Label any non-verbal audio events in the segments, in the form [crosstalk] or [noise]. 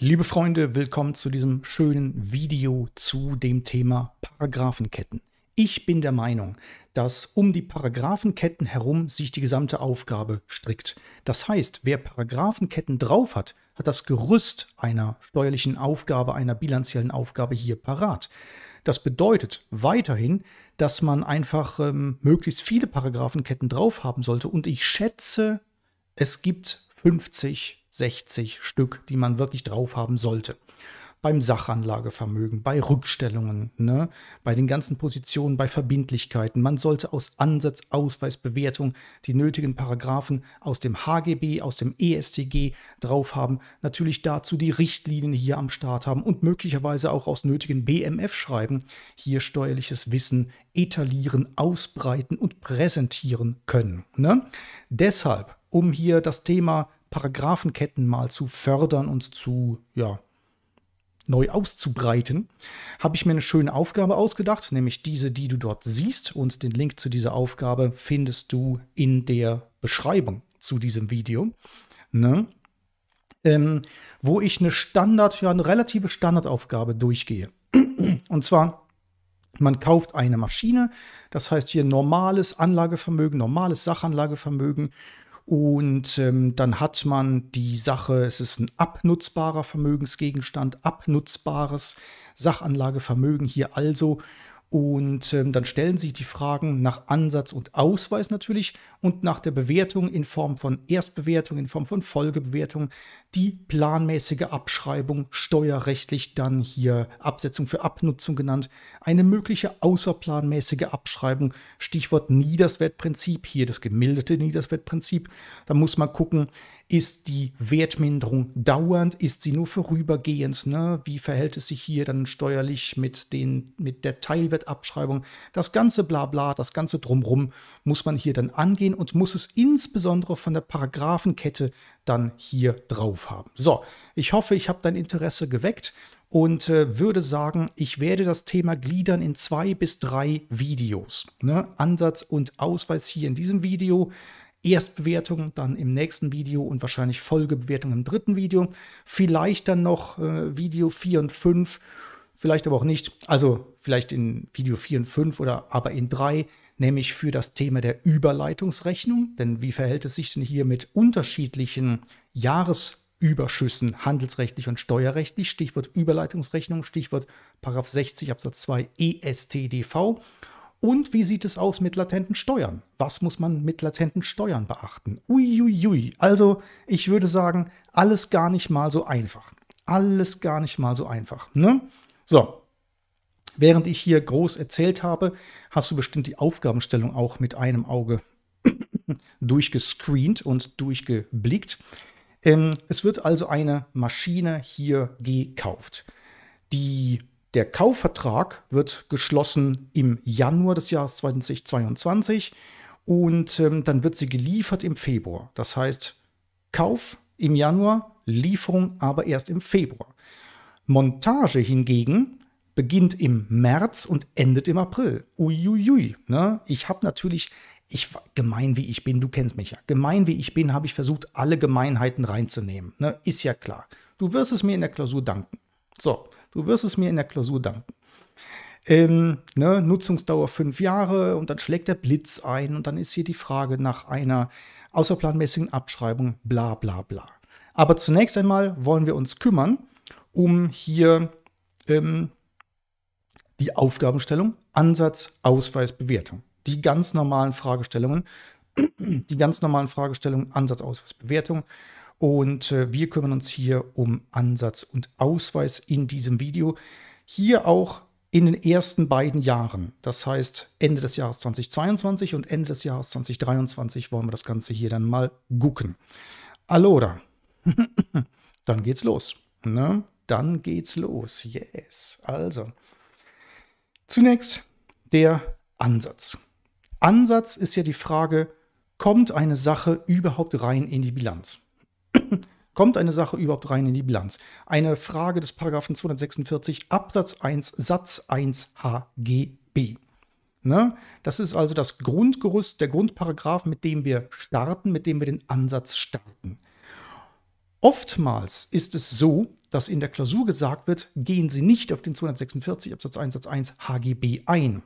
Liebe Freunde, willkommen zu diesem schönen Video zu dem Thema Paragraphenketten. Ich bin der Meinung, dass um die Paragraphenketten herum sich die gesamte Aufgabe strickt. Das heißt, wer Paragraphenketten drauf hat, hat das Gerüst einer steuerlichen Aufgabe, einer bilanziellen Aufgabe hier parat. Das bedeutet weiterhin, dass man einfach ähm, möglichst viele Paragraphenketten drauf haben sollte. Und ich schätze, es gibt 50 60 Stück, die man wirklich drauf haben sollte. Beim Sachanlagevermögen, bei Rückstellungen, ne? bei den ganzen Positionen, bei Verbindlichkeiten. Man sollte aus Ansatz, Ausweis, Bewertung die nötigen Paragraphen aus dem HGB, aus dem ESTG drauf haben. Natürlich dazu die Richtlinien hier am Start haben und möglicherweise auch aus nötigen BMF schreiben. Hier steuerliches Wissen etablieren, ausbreiten und präsentieren können. Ne? Deshalb um hier das Thema zu Paragraphenketten mal zu fördern und zu, ja, neu auszubreiten, habe ich mir eine schöne Aufgabe ausgedacht, nämlich diese, die du dort siehst. Und den Link zu dieser Aufgabe findest du in der Beschreibung zu diesem Video. Ne? Ähm, wo ich eine Standard, ja, eine relative Standardaufgabe durchgehe. Und zwar, man kauft eine Maschine, das heißt hier normales Anlagevermögen, normales Sachanlagevermögen und ähm, dann hat man die Sache, es ist ein abnutzbarer Vermögensgegenstand, abnutzbares Sachanlagevermögen hier also und ähm, dann stellen sich die Fragen nach Ansatz und Ausweis natürlich und nach der Bewertung in Form von Erstbewertung, in Form von Folgebewertung, die planmäßige Abschreibung, steuerrechtlich dann hier Absetzung für Abnutzung genannt, eine mögliche außerplanmäßige Abschreibung, Stichwort Niederswertprinzip, hier das gemilderte Niederswertprinzip. Da muss man gucken, ist die Wertminderung dauernd? Ist sie nur vorübergehend? Ne? Wie verhält es sich hier dann steuerlich mit, den, mit der Teilwertabschreibung? Das ganze Blabla, das ganze Drumrum muss man hier dann angehen und muss es insbesondere von der Paragraphenkette dann hier drauf haben. So, ich hoffe, ich habe dein Interesse geweckt und äh, würde sagen, ich werde das Thema gliedern in zwei bis drei Videos. Ne? Ansatz und Ausweis hier in diesem Video. Erstbewertung, dann im nächsten Video und wahrscheinlich Folgebewertung im dritten Video. Vielleicht dann noch äh, Video 4 und 5, vielleicht aber auch nicht. Also vielleicht in Video 4 und 5 oder aber in 3, nämlich für das Thema der Überleitungsrechnung. Denn wie verhält es sich denn hier mit unterschiedlichen Jahresüberschüssen, handelsrechtlich und steuerrechtlich? Stichwort Überleitungsrechnung, Stichwort 60 Absatz 2 ESTDV. Und wie sieht es aus mit latenten Steuern? Was muss man mit latenten Steuern beachten? Uiuiui. Ui, ui. Also, ich würde sagen, alles gar nicht mal so einfach. Alles gar nicht mal so einfach. Ne? So, während ich hier groß erzählt habe, hast du bestimmt die Aufgabenstellung auch mit einem Auge [coughs] durchgescreent und durchgeblickt. Ähm, es wird also eine Maschine hier gekauft. Die der Kaufvertrag wird geschlossen im Januar des Jahres 2022 und ähm, dann wird sie geliefert im Februar. Das heißt, Kauf im Januar, Lieferung aber erst im Februar. Montage hingegen beginnt im März und endet im April. Uiuiui. Ne? Ich habe natürlich, ich gemein wie ich bin, du kennst mich ja, gemein wie ich bin, habe ich versucht, alle Gemeinheiten reinzunehmen. Ne? Ist ja klar. Du wirst es mir in der Klausur danken. So, Du wirst es mir in der Klausur danken. Ähm, ne, Nutzungsdauer fünf Jahre und dann schlägt der Blitz ein und dann ist hier die Frage nach einer außerplanmäßigen Abschreibung, bla bla bla. Aber zunächst einmal wollen wir uns kümmern um hier ähm, die Aufgabenstellung, Ansatz, Ausweis, Bewertung. Die ganz normalen Fragestellungen, [clears throat] die ganz normalen Fragestellungen, Ansatz, Ausweis, Bewertung und äh, wir kümmern uns hier um Ansatz und Ausweis in diesem Video. Hier auch in den ersten beiden Jahren. Das heißt, Ende des Jahres 2022 und Ende des Jahres 2023 wollen wir das Ganze hier dann mal gucken. Allora, [laughs] dann geht's los. Ne? Dann geht's los. Yes. Also, zunächst der Ansatz. Ansatz ist ja die Frage, kommt eine Sache überhaupt rein in die Bilanz? Kommt eine Sache überhaupt rein in die Bilanz? Eine Frage des Paragraphen 246 Absatz 1 Satz 1 HGB. Ne? Das ist also das Grundgerüst, der Grundparagraph, mit dem wir starten, mit dem wir den Ansatz starten. Oftmals ist es so, dass in der Klausur gesagt wird, gehen Sie nicht auf den 246 Absatz 1 Satz 1 HGB ein.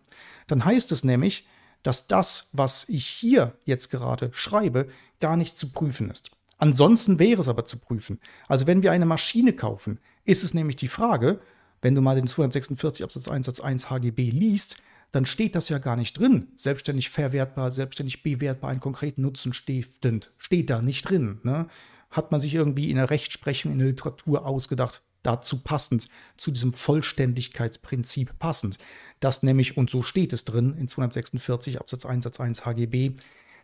Dann heißt es nämlich, dass das, was ich hier jetzt gerade schreibe, gar nicht zu prüfen ist. Ansonsten wäre es aber zu prüfen. Also wenn wir eine Maschine kaufen, ist es nämlich die Frage, wenn du mal den 246 Absatz 1 Satz 1 HGB liest, dann steht das ja gar nicht drin. Selbstständig verwertbar, selbstständig bewertbar, einen konkreten Nutzen stiftend. Steht da nicht drin. Ne? Hat man sich irgendwie in der Rechtsprechung, in der Literatur ausgedacht, dazu passend, zu diesem Vollständigkeitsprinzip passend. Das nämlich, und so steht es drin in 246 Absatz 1 Satz 1 HGB,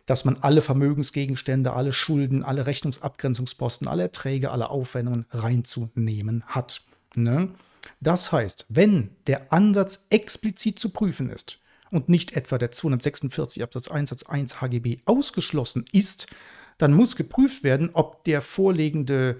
dass man alle Vermögensgegenstände, alle Schulden, alle Rechnungsabgrenzungsposten, alle Erträge, alle Aufwendungen reinzunehmen hat. Ne? Das heißt, wenn der Ansatz explizit zu prüfen ist und nicht etwa der 246 Absatz 1 Satz 1 HGB ausgeschlossen ist, dann muss geprüft werden, ob der vorliegende,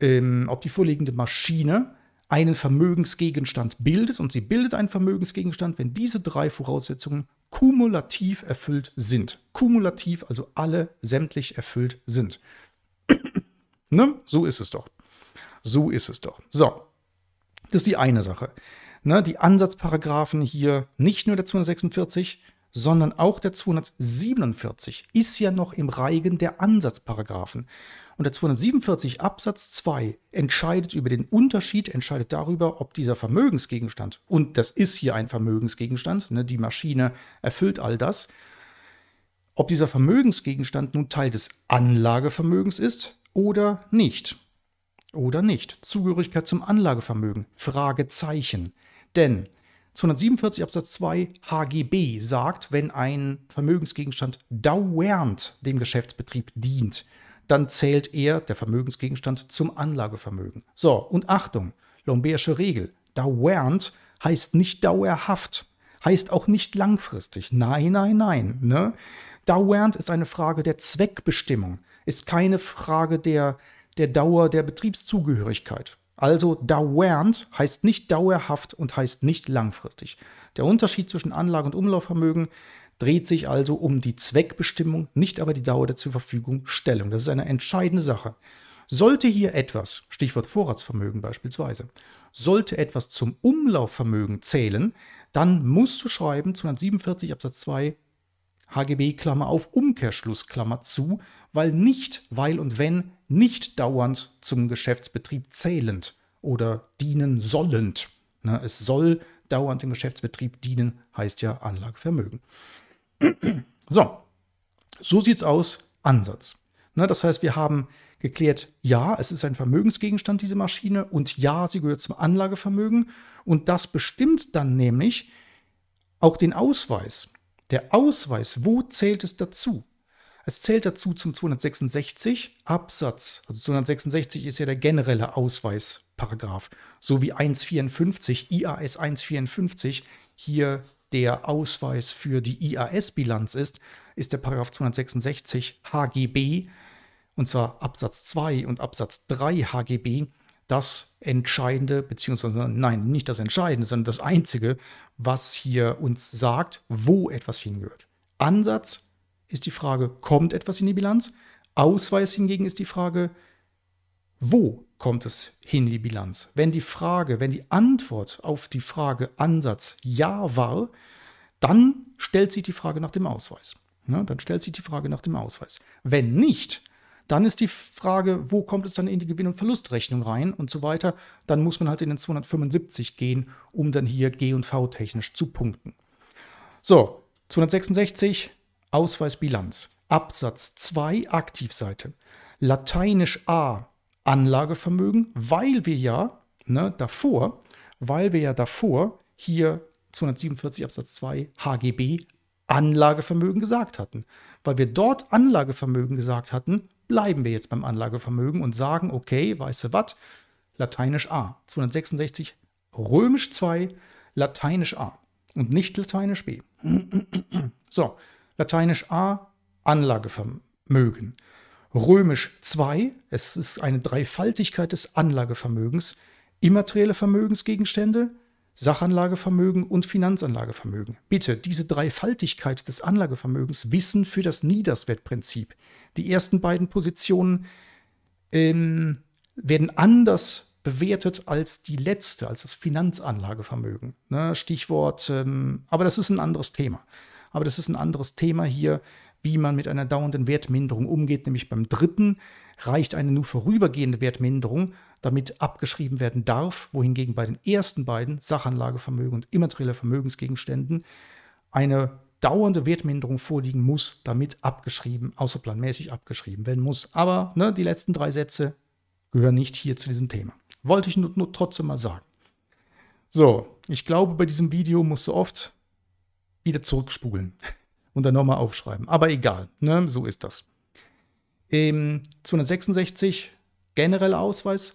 ähm, ob die vorliegende Maschine einen Vermögensgegenstand bildet und sie bildet einen Vermögensgegenstand, wenn diese drei Voraussetzungen kumulativ erfüllt sind. Kumulativ, also alle sämtlich erfüllt sind. [clears throat] ne? So ist es doch. So ist es doch. So, das ist die eine Sache. Ne? Die Ansatzparagraphen hier, nicht nur der 246, sondern auch der 247 ist ja noch im Reigen der Ansatzparagraphen. Und der 247 Absatz 2 entscheidet über den Unterschied, entscheidet darüber, ob dieser Vermögensgegenstand, und das ist hier ein Vermögensgegenstand, ne, die Maschine erfüllt all das, ob dieser Vermögensgegenstand nun Teil des Anlagevermögens ist oder nicht. Oder nicht. Zugehörigkeit zum Anlagevermögen. Fragezeichen. Denn 247 Absatz 2 HGB sagt, wenn ein Vermögensgegenstand dauernd dem Geschäftsbetrieb dient dann zählt er, der Vermögensgegenstand, zum Anlagevermögen. So, und Achtung, Lombeersche Regel, dauernd heißt nicht dauerhaft, heißt auch nicht langfristig. Nein, nein, nein. Ne? Dauernd ist eine Frage der Zweckbestimmung, ist keine Frage der, der Dauer der Betriebszugehörigkeit. Also dauernd heißt nicht dauerhaft und heißt nicht langfristig. Der Unterschied zwischen Anlage- und Umlaufvermögen dreht sich also um die Zweckbestimmung, nicht aber die Dauer der zur Verfügung Stellung. Das ist eine entscheidende Sache. Sollte hier etwas, Stichwort Vorratsvermögen beispielsweise, sollte etwas zum Umlaufvermögen zählen, dann musst du schreiben 247 Absatz 2 HGB Klammer auf Umkehrschluss Klammer zu, weil nicht, weil und wenn nicht dauernd zum Geschäftsbetrieb zählend oder dienen sollend. Ne, es soll dauernd dem Geschäftsbetrieb dienen, heißt ja Anlagevermögen so, so es aus, Ansatz. Ne, das heißt, wir haben geklärt, ja, es ist ein Vermögensgegenstand, diese Maschine, und ja, sie gehört zum Anlagevermögen. Und das bestimmt dann nämlich auch den Ausweis. Der Ausweis, wo zählt es dazu? Es zählt dazu zum 266 Absatz. Also 266 ist ja der generelle Ausweisparagraf, so wie 154 IAS 154 hier der Ausweis für die IAS-Bilanz ist, ist der Paragraph 266 HGB, und zwar Absatz 2 und Absatz 3 HGB, das Entscheidende, beziehungsweise nein, nicht das Entscheidende, sondern das Einzige, was hier uns sagt, wo etwas hingehört. Ansatz ist die Frage, kommt etwas in die Bilanz? Ausweis hingegen ist die Frage, wo kommt es hin in die Bilanz. Wenn die Frage, wenn die Antwort auf die Frage Ansatz Ja war, dann stellt sich die Frage nach dem Ausweis. Ja, ne, dann stellt sich die Frage nach dem Ausweis. Wenn nicht, dann ist die Frage, wo kommt es dann in die Gewinn- und Verlustrechnung rein und so weiter. Dann muss man halt in den 275 gehen, um dann hier G und V technisch zu punkten. So, 266 Ausweisbilanz. Absatz 2 Aktivseite. Lateinisch A Anlagevermögen, weil wir ja ne, davor, weil wir ja davor hier 247 Absatz 2 HGB Anlagevermögen gesagt hatten. Weil wir dort Anlagevermögen gesagt hatten, bleiben wir jetzt beim Anlagevermögen und sagen, okay, weißt du was, lateinisch A, 266 römisch 2, lateinisch A und nicht lateinisch B. So, lateinisch A, Anlagevermögen. Römisch 2, es ist eine Dreifaltigkeit des Anlagevermögens, immaterielle Vermögensgegenstände, Sachanlagevermögen und Finanzanlagevermögen. Bitte diese Dreifaltigkeit des Anlagevermögens wissen für das Niederswertprinzip. Die ersten beiden Positionen ähm, werden anders bewertet als die letzte, als das Finanzanlagevermögen. Ne, Stichwort, ähm, aber das ist ein anderes Thema. Aber das ist ein anderes Thema hier wie man mit einer dauernden Wertminderung umgeht, nämlich beim dritten reicht eine nur vorübergehende Wertminderung, damit abgeschrieben werden darf, wohingegen bei den ersten beiden, Sachanlagevermögen und immaterielle Vermögensgegenständen, eine dauernde Wertminderung vorliegen muss, damit abgeschrieben, außerplanmäßig abgeschrieben werden muss. Aber ne, die letzten drei Sätze gehören nicht hier zu diesem Thema. Wollte ich nur, nur trotzdem mal sagen. So, ich glaube, bei diesem Video musst du oft wieder zurückspulen. [laughs] und dann nochmal aufschreiben. Aber egal, ne? so ist das. Ähm, 266 genereller Ausweis,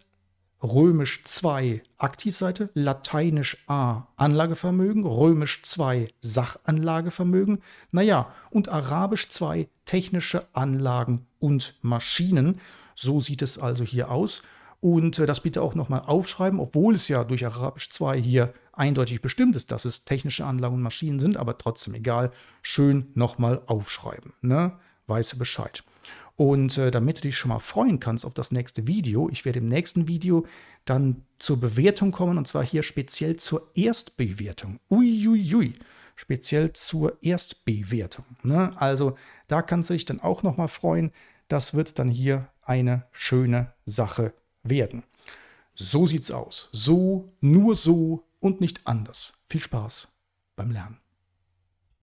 römisch 2 Aktivseite, lateinisch A Anlagevermögen, römisch 2 Sachanlagevermögen, naja, und arabisch 2 technische Anlagen und Maschinen. So sieht es also hier aus. Und äh, das bitte auch nochmal aufschreiben, obwohl es ja durch Arabisch 2 hier eindeutig bestimmt ist, dass es technische Anlagen und Maschinen sind, aber trotzdem egal, schön nochmal aufschreiben. Ne? Weiße Bescheid. Und äh, damit du dich schon mal freuen kannst auf das nächste Video, ich werde im nächsten Video dann zur Bewertung kommen und zwar hier speziell zur Erstbewertung. Uiuiui. Ui, ui. Speziell zur Erstbewertung. Ne? Also da kannst du dich dann auch nochmal freuen. Das wird dann hier eine schöne Sache werden. So sieht's aus. So, nur so und nicht anders. Viel Spaß beim Lernen.